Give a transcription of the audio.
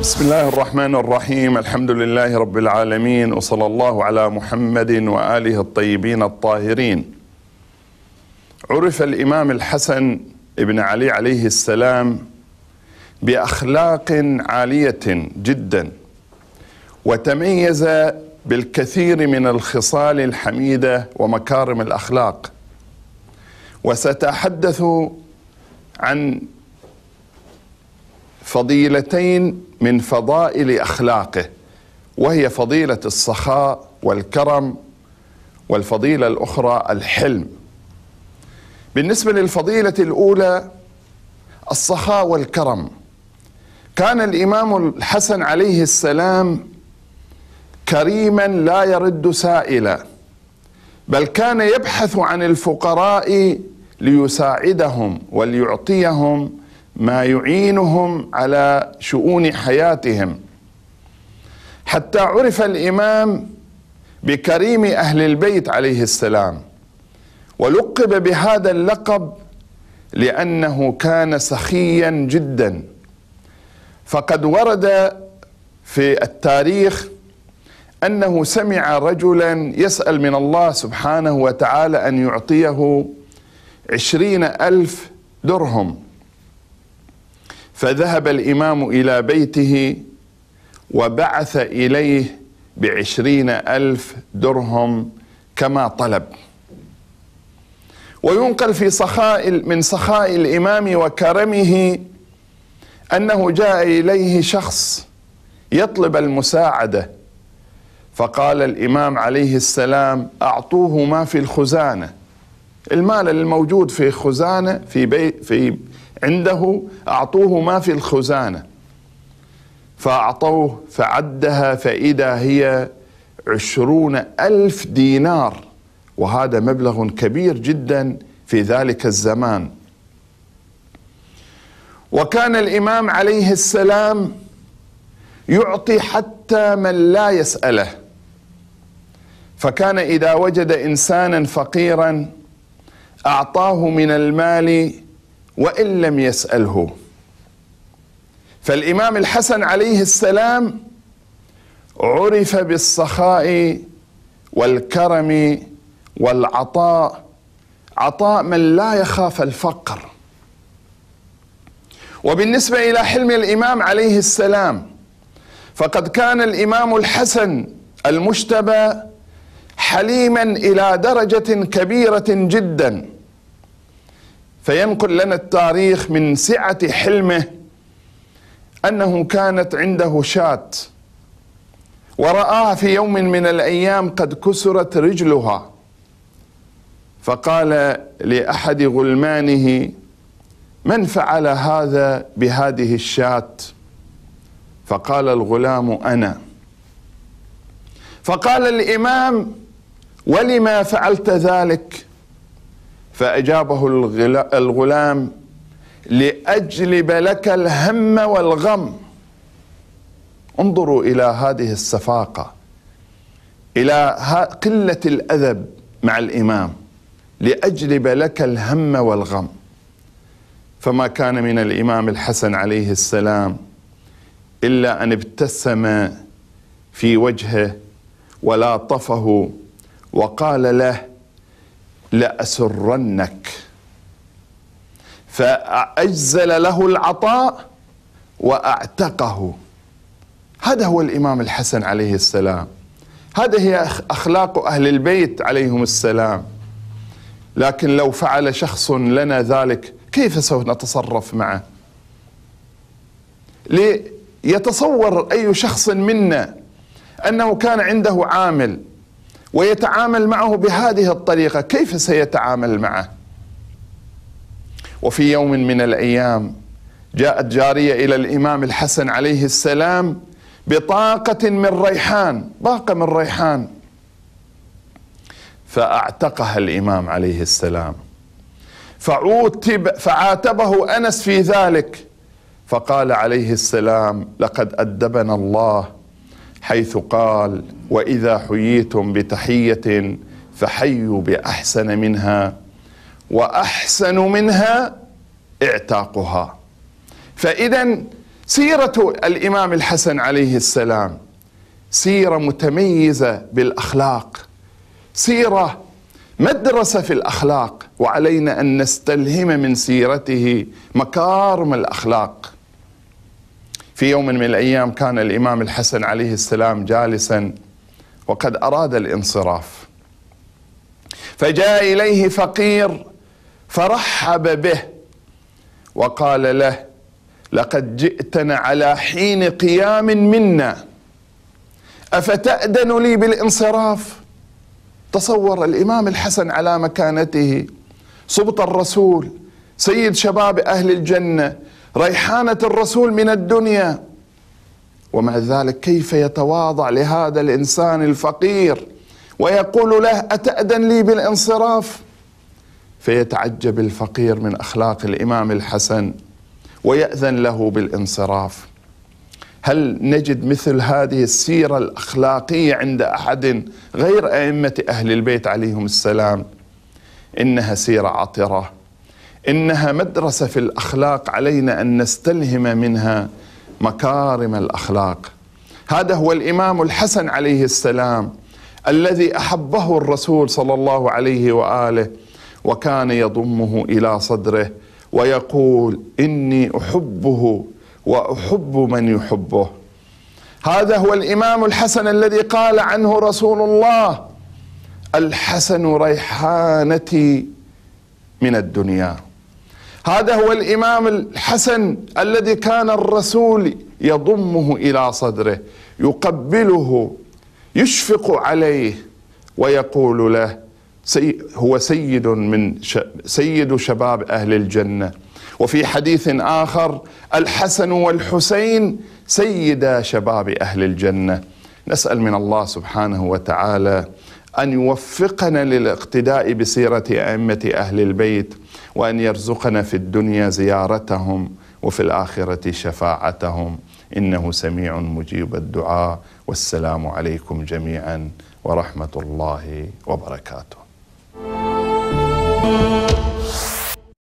بسم الله الرحمن الرحيم الحمد لله رب العالمين وصلى الله على محمد واله الطيبين الطاهرين عرف الامام الحسن ابن علي عليه السلام باخلاق عاليه جدا وتميز بالكثير من الخصال الحميده ومكارم الاخلاق وساتحدث عن فضيلتين من فضائل اخلاقه وهي فضيله السخاء والكرم والفضيله الاخرى الحلم بالنسبه للفضيله الاولى السخاء والكرم كان الامام الحسن عليه السلام كريما لا يرد سائلا بل كان يبحث عن الفقراء ليساعدهم وليعطيهم ما يعينهم على شؤون حياتهم حتى عرف الامام بكريم اهل البيت عليه السلام ولقب بهذا اللقب لانه كان سخيا جدا فقد ورد في التاريخ انه سمع رجلا يسال من الله سبحانه وتعالى ان يعطيه عشرين الف درهم فذهب الإمام إلى بيته وبعث إليه بعشرين ألف درهم كما طلب وينقل في سخاء من سخاء الإمام وكرمه أنه جاء إليه شخص يطلب المساعدة فقال الإمام عليه السلام أعطوه ما في الخزانة المال الموجود في خزانة في بي في عنده أعطوه ما في الخزانة فأعطوه فعدها فإذا هي عشرون ألف دينار وهذا مبلغ كبير جدا في ذلك الزمان وكان الإمام عليه السلام يعطي حتى من لا يسأله فكان إذا وجد إنسانا فقيرا أعطاه من المال وان لم يساله فالامام الحسن عليه السلام عرف بالسخاء والكرم والعطاء عطاء من لا يخاف الفقر وبالنسبه الى حلم الامام عليه السلام فقد كان الامام الحسن المجتبى حليما الى درجه كبيره جدا فينقل لنا التاريخ من سعة حلمه أنه كانت عنده شاة ورآها في يوم من الأيام قد كسرت رجلها فقال لأحد غلمانه من فعل هذا بهذه الشاة فقال الغلام أنا فقال الإمام ولما فعلت ذلك فأجابه الغلام لأجلب لك الهم والغم انظروا إلى هذه السفاقة إلى قلة الأدب مع الإمام لأجلب لك الهم والغم فما كان من الإمام الحسن عليه السلام إلا أن ابتسم في وجهه ولاطفه وقال له لأسرنك فأجزل له العطاء وأعتقه هذا هو الإمام الحسن عليه السلام هذا هي أخلاق أهل البيت عليهم السلام لكن لو فعل شخص لنا ذلك كيف سوف نتصرف معه ليتصور أي شخص منا أنه كان عنده عامل ويتعامل معه بهذه الطريقه كيف سيتعامل معه وفي يوم من الايام جاءت جاريه الى الامام الحسن عليه السلام بطاقه من ريحان باقه من ريحان فاعتقها الامام عليه السلام فعوتب فعاتبه انس في ذلك فقال عليه السلام لقد ادبنا الله حيث قال واذا حييتم بتحيه فحيوا باحسن منها واحسن منها اعتاقها فاذا سيره الامام الحسن عليه السلام سيره متميزه بالاخلاق سيره مدرسه في الاخلاق وعلينا ان نستلهم من سيرته مكارم الاخلاق في يوم من الايام كان الامام الحسن عليه السلام جالسا وقد اراد الانصراف فجاء اليه فقير فرحب به وقال له لقد جئتنا على حين قيام منا افتأذن لي بالانصراف تصور الامام الحسن على مكانته سبط الرسول سيد شباب اهل الجنه ريحانه الرسول من الدنيا ومع ذلك كيف يتواضع لهذا الانسان الفقير ويقول له اتاذن لي بالانصراف فيتعجب الفقير من اخلاق الامام الحسن وياذن له بالانصراف هل نجد مثل هذه السيره الاخلاقيه عند احد غير ائمه اهل البيت عليهم السلام انها سيره عطره انها مدرسه في الاخلاق علينا ان نستلهم منها مكارم الاخلاق هذا هو الامام الحسن عليه السلام الذي احبه الرسول صلى الله عليه واله وكان يضمه الى صدره ويقول اني احبه واحب من يحبه هذا هو الامام الحسن الذي قال عنه رسول الله الحسن ريحانتي من الدنيا هذا هو الامام الحسن الذي كان الرسول يضمه الى صدره يقبله يشفق عليه ويقول له سي هو سيد من سيد شباب اهل الجنه وفي حديث اخر الحسن والحسين سيدا شباب اهل الجنه نسال من الله سبحانه وتعالى ان يوفقنا للاقتداء بسيره ائمه اهل البيت وان يرزقنا في الدنيا زيارتهم وفي الاخره شفاعتهم انه سميع مجيب الدعاء والسلام عليكم جميعا ورحمه الله وبركاته.